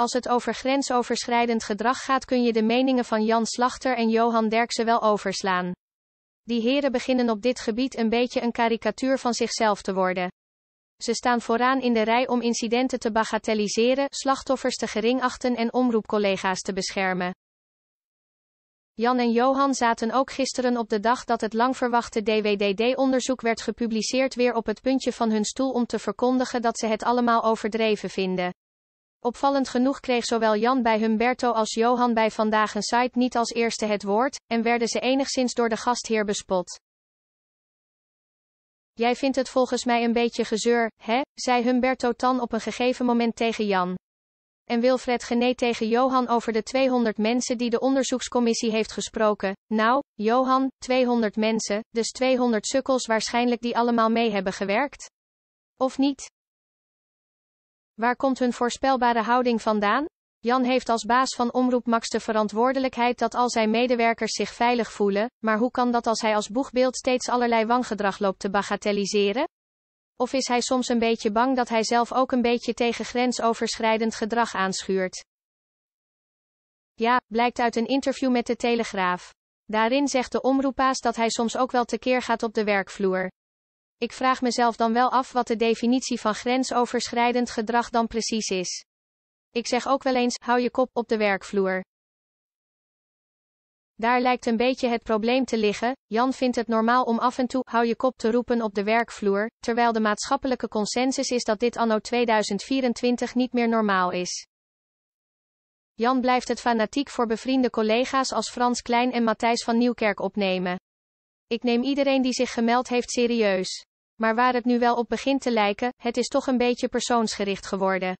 Als het over grensoverschrijdend gedrag gaat kun je de meningen van Jan Slachter en Johan Derksen wel overslaan. Die heren beginnen op dit gebied een beetje een karikatuur van zichzelf te worden. Ze staan vooraan in de rij om incidenten te bagatelliseren, slachtoffers te geringachten en omroepcollega's te beschermen. Jan en Johan zaten ook gisteren op de dag dat het langverwachte DWDD-onderzoek werd gepubliceerd weer op het puntje van hun stoel om te verkondigen dat ze het allemaal overdreven vinden. Opvallend genoeg kreeg zowel Jan bij Humberto als Johan bij Vandaag een site niet als eerste het woord, en werden ze enigszins door de gastheer bespot. Jij vindt het volgens mij een beetje gezeur, hè? zei Humberto Tan op een gegeven moment tegen Jan. En Wilfred Gené tegen Johan over de 200 mensen die de onderzoekscommissie heeft gesproken. Nou, Johan, 200 mensen, dus 200 sukkels waarschijnlijk die allemaal mee hebben gewerkt. Of niet? Waar komt hun voorspelbare houding vandaan? Jan heeft als baas van Omroep Max de verantwoordelijkheid dat al zijn medewerkers zich veilig voelen, maar hoe kan dat als hij als boegbeeld steeds allerlei wangedrag loopt te bagatelliseren? Of is hij soms een beetje bang dat hij zelf ook een beetje tegen grensoverschrijdend gedrag aanschuurt? Ja, blijkt uit een interview met de Telegraaf. Daarin zegt de omroepaas dat hij soms ook wel tekeer gaat op de werkvloer. Ik vraag mezelf dan wel af wat de definitie van grensoverschrijdend gedrag dan precies is. Ik zeg ook wel eens, hou je kop op de werkvloer. Daar lijkt een beetje het probleem te liggen. Jan vindt het normaal om af en toe hou je kop te roepen op de werkvloer, terwijl de maatschappelijke consensus is dat dit anno 2024 niet meer normaal is. Jan blijft het fanatiek voor bevriende collega's als Frans Klein en Matthijs van Nieuwkerk opnemen. Ik neem iedereen die zich gemeld heeft serieus. Maar waar het nu wel op begint te lijken, het is toch een beetje persoonsgericht geworden.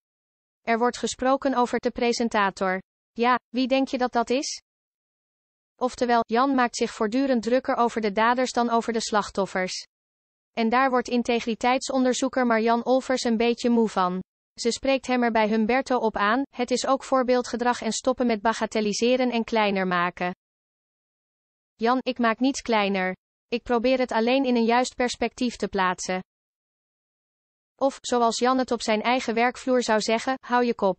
Er wordt gesproken over de presentator. Ja, wie denk je dat dat is? Oftewel, Jan maakt zich voortdurend drukker over de daders dan over de slachtoffers. En daar wordt integriteitsonderzoeker Marjan Olvers een beetje moe van. Ze spreekt hem er bij Humberto op aan, het is ook voorbeeldgedrag en stoppen met bagatelliseren en kleiner maken. Jan, ik maak niets kleiner. Ik probeer het alleen in een juist perspectief te plaatsen. Of, zoals Jan het op zijn eigen werkvloer zou zeggen, hou je kop.